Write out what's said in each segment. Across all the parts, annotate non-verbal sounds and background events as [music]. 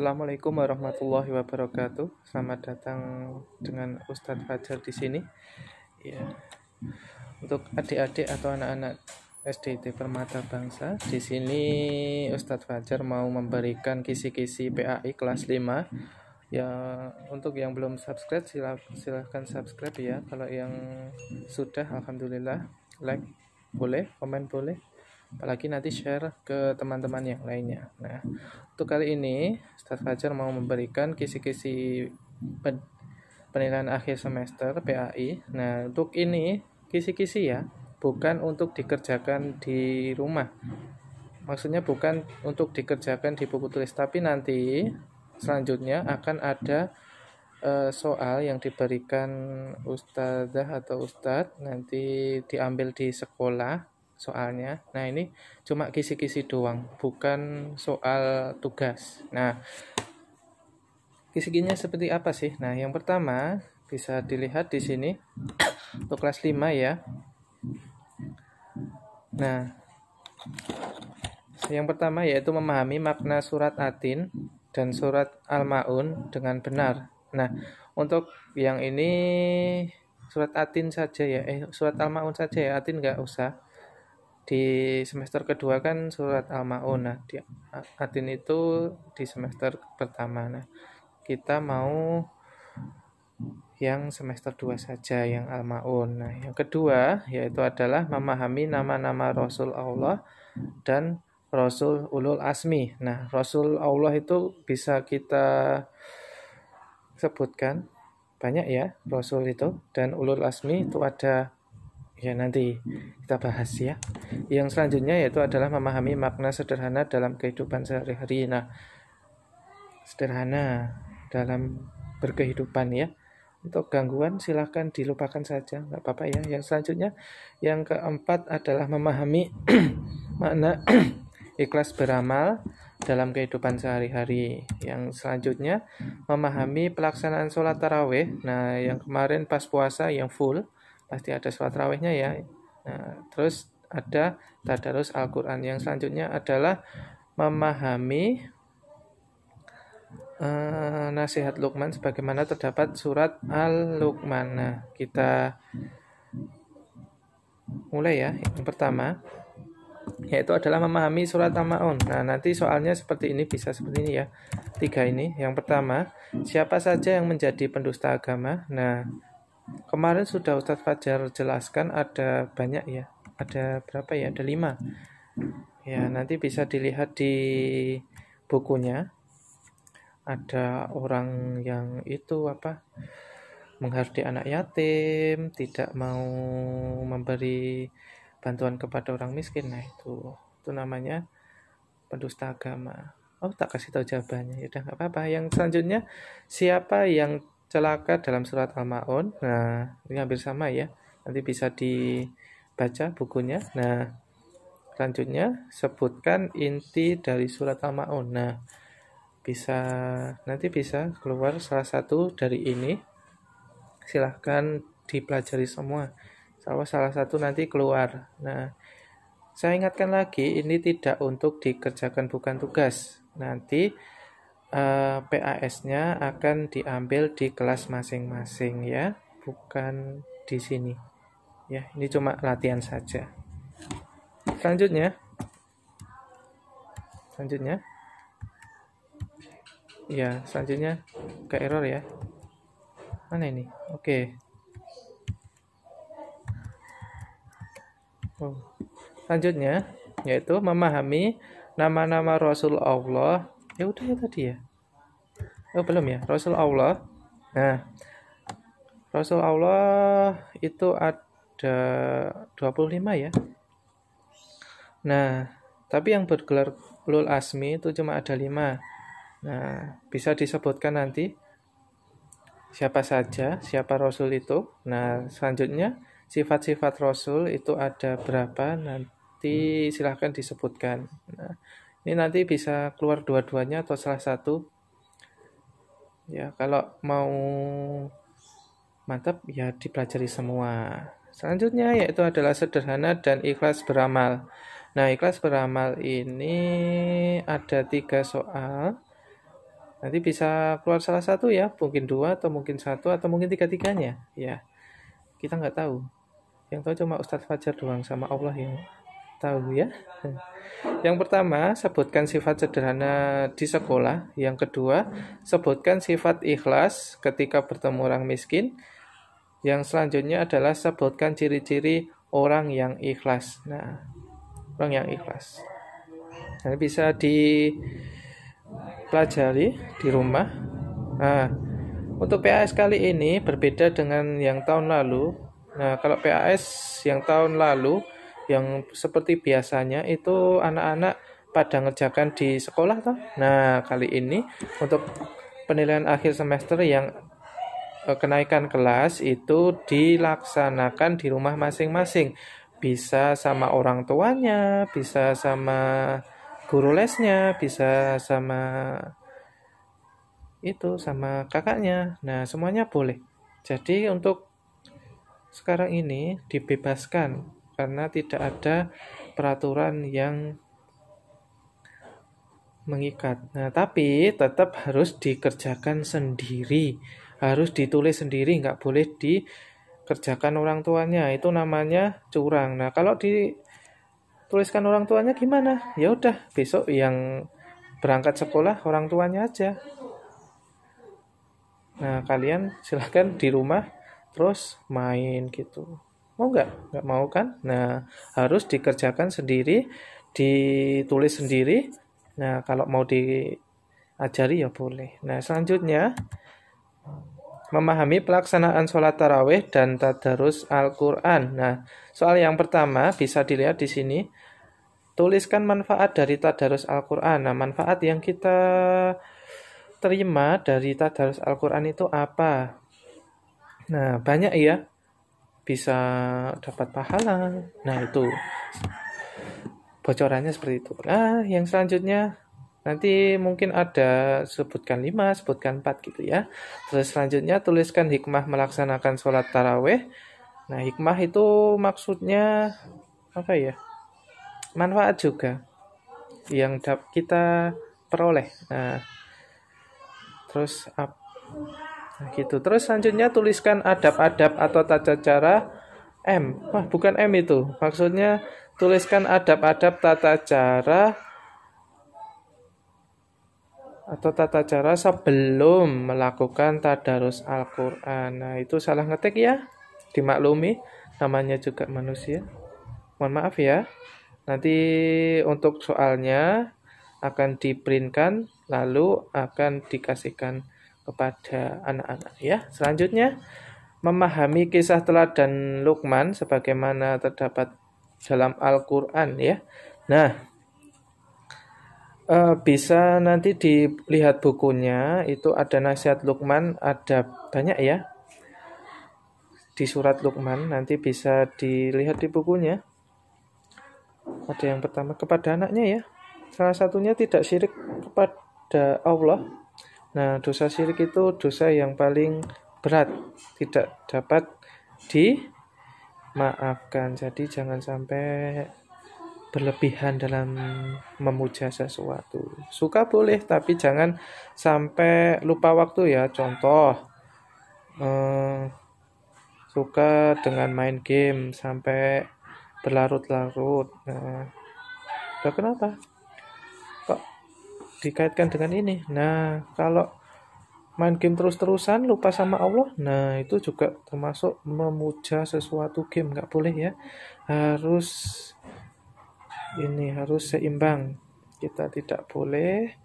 Assalamualaikum warahmatullahi wabarakatuh. Selamat datang dengan Ustadz Fajar di sini. Ya. Untuk adik-adik atau anak-anak SDT Permata Bangsa, di sini Ustadz Fajar mau memberikan kisi-kisi PAI kelas 5. Ya, untuk yang belum subscribe silah, silahkan subscribe ya. Kalau yang sudah alhamdulillah, like boleh, komen boleh apalagi nanti share ke teman-teman yang lainnya nah untuk kali ini Ustadz Fajar mau memberikan kisi-kisi penilaian akhir semester PAI nah untuk ini kisi-kisi ya bukan untuk dikerjakan di rumah maksudnya bukan untuk dikerjakan di buku tulis tapi nanti selanjutnya akan ada eh, soal yang diberikan ustazah atau ustadz nanti diambil di sekolah soalnya. Nah, ini cuma kisi-kisi doang, bukan soal tugas. Nah, kisi-kisinya seperti apa sih? Nah, yang pertama bisa dilihat di sini [coughs] untuk kelas 5 ya. Nah, yang pertama yaitu memahami makna surat Atin dan surat Al-Maun dengan benar. Nah, untuk yang ini surat Atin saja ya, eh surat Al-Maun saja ya, Atin nggak usah di semester kedua kan surat al-maun nah di atin itu di semester pertama nah kita mau yang semester dua saja yang al-maun nah yang kedua yaitu adalah memahami nama-nama rasul Allah dan rasul ulul asmi nah rasul Allah itu bisa kita sebutkan banyak ya rasul itu dan ulul asmi itu ada Ya nanti kita bahas ya. Yang selanjutnya yaitu adalah memahami makna sederhana dalam kehidupan sehari-hari. Nah, sederhana dalam berkehidupan ya. Untuk gangguan silahkan dilupakan saja, nggak apa-apa ya. Yang selanjutnya, yang keempat adalah memahami [clears throat] makna [clears throat] ikhlas beramal dalam kehidupan sehari-hari. Yang selanjutnya memahami pelaksanaan sholat taraweh. Nah, yang kemarin pas puasa yang full pasti ada sholat rawehnya ya nah, terus ada tadarus Al-Quran yang selanjutnya adalah memahami eh, nasihat Luqman sebagaimana terdapat surat Al-Luqman nah, kita mulai ya yang pertama yaitu adalah memahami surat Tamaun. Nah, nanti soalnya seperti ini bisa seperti ini ya. Tiga ini. Yang pertama, siapa saja yang menjadi pendusta agama? Nah, kemarin sudah Ustadz Fajar jelaskan ada banyak ya ada berapa ya ada lima ya nanti bisa dilihat di bukunya ada orang yang itu apa menghargai anak yatim tidak mau memberi bantuan kepada orang miskin nah itu itu namanya pendusta agama oh tak kasih tahu jawabannya ya udah nggak apa-apa yang selanjutnya siapa yang celaka dalam surat Al-Maun. Nah, ini hampir sama ya. Nanti bisa dibaca bukunya. Nah, selanjutnya sebutkan inti dari surat Al-Maun. Nah, bisa nanti bisa keluar salah satu dari ini. Silahkan dipelajari semua. Salah salah satu nanti keluar. Nah, saya ingatkan lagi, ini tidak untuk dikerjakan bukan tugas. Nanti uh, eh, PAS-nya akan diambil di kelas masing-masing ya, bukan di sini. Ya, ini cuma latihan saja. Selanjutnya selanjutnya ya selanjutnya ke error ya mana ini oke okay. oh. selanjutnya yaitu memahami nama-nama Rasul Allah ya udah ya tadi ya oh belum ya Rasul Allah nah Rasul Allah itu ada 25 ya nah tapi yang bergelar Ulul asmi itu cuma ada 5 nah bisa disebutkan nanti siapa saja siapa Rasul itu nah selanjutnya sifat-sifat Rasul itu ada berapa nanti silahkan disebutkan nah, ini nanti bisa keluar dua-duanya atau salah satu ya kalau mau mantap ya dipelajari semua selanjutnya yaitu adalah sederhana dan ikhlas beramal nah ikhlas beramal ini ada tiga soal nanti bisa keluar salah satu ya mungkin dua atau mungkin satu atau mungkin tiga tiganya ya kita nggak tahu yang tahu cuma Ustadz Fajar doang sama Allah yang tahu ya. Yang pertama, sebutkan sifat sederhana di sekolah. Yang kedua, sebutkan sifat ikhlas ketika bertemu orang miskin. Yang selanjutnya adalah sebutkan ciri-ciri orang yang ikhlas. Nah, orang yang ikhlas. Nah, bisa dipelajari di rumah. Nah, untuk PAS kali ini berbeda dengan yang tahun lalu. Nah, kalau PAS yang tahun lalu yang seperti biasanya itu anak-anak pada ngerjakan di sekolah toh. Nah, kali ini untuk penilaian akhir semester yang eh, kenaikan kelas itu dilaksanakan di rumah masing-masing. Bisa sama orang tuanya, bisa sama guru lesnya, bisa sama itu sama kakaknya. Nah, semuanya boleh. Jadi untuk sekarang ini dibebaskan karena tidak ada peraturan yang mengikat. Nah, tapi tetap harus dikerjakan sendiri, harus ditulis sendiri, nggak boleh dikerjakan orang tuanya. Itu namanya curang. Nah, kalau dituliskan orang tuanya gimana? Ya udah, besok yang berangkat sekolah orang tuanya aja. Nah, kalian silahkan di rumah terus main gitu mau nggak nggak mau kan nah harus dikerjakan sendiri ditulis sendiri nah kalau mau diajari ya boleh nah selanjutnya memahami pelaksanaan sholat taraweh dan tadarus Al-Quran. Nah, soal yang pertama bisa dilihat di sini. Tuliskan manfaat dari tadarus Al-Quran. Nah, manfaat yang kita terima dari tadarus Al-Quran itu apa? Nah, banyak ya bisa dapat pahala. Nah, itu bocorannya seperti itu. Nah, yang selanjutnya nanti mungkin ada sebutkan 5, sebutkan 4 gitu ya. Terus selanjutnya tuliskan hikmah melaksanakan sholat taraweh. Nah, hikmah itu maksudnya apa ya? Manfaat juga yang kita peroleh. Nah, terus apa? Nah, gitu. Terus selanjutnya tuliskan adab-adab atau tata cara M. Wah, bukan M itu. Maksudnya tuliskan adab-adab tata cara atau tata cara sebelum melakukan tadarus Al-Qur'an. Nah, itu salah ngetik ya. Dimaklumi, namanya juga manusia. Mohon maaf ya. Nanti untuk soalnya akan diprintkan lalu akan dikasihkan kepada anak-anak ya. Selanjutnya memahami kisah teladan Lukman sebagaimana terdapat dalam Al-Qur'an ya. Nah, uh, bisa nanti dilihat bukunya itu ada nasihat Lukman ada banyak ya di surat Lukman nanti bisa dilihat di bukunya ada yang pertama kepada anaknya ya salah satunya tidak syirik kepada Allah Nah, dosa syirik itu dosa yang paling berat, tidak dapat dimaafkan. Jadi jangan sampai berlebihan dalam memuja sesuatu. Suka boleh, tapi jangan sampai lupa waktu ya. Contoh, eh, suka dengan main game sampai berlarut-larut. Nah, kenapa? dikaitkan dengan ini nah kalau main game terus-terusan lupa sama Allah nah itu juga termasuk memuja sesuatu game nggak boleh ya harus ini harus seimbang kita tidak boleh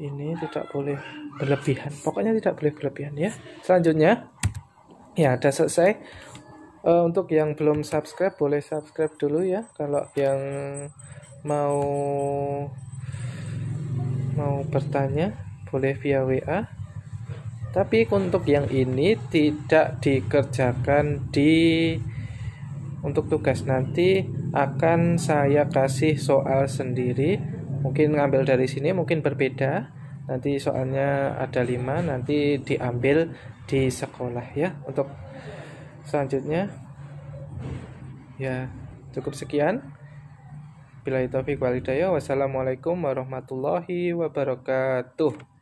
ini tidak boleh berlebihan pokoknya tidak boleh berlebihan ya selanjutnya ya ada selesai uh, untuk yang belum subscribe boleh subscribe dulu ya kalau yang mau mau bertanya boleh via WA tapi untuk yang ini tidak dikerjakan di untuk tugas nanti akan saya kasih soal sendiri mungkin ngambil dari sini mungkin berbeda nanti soalnya ada lima. nanti diambil di sekolah ya untuk selanjutnya ya cukup sekian Bila itu walidaya, wassalamualaikum warahmatullahi wabarakatuh.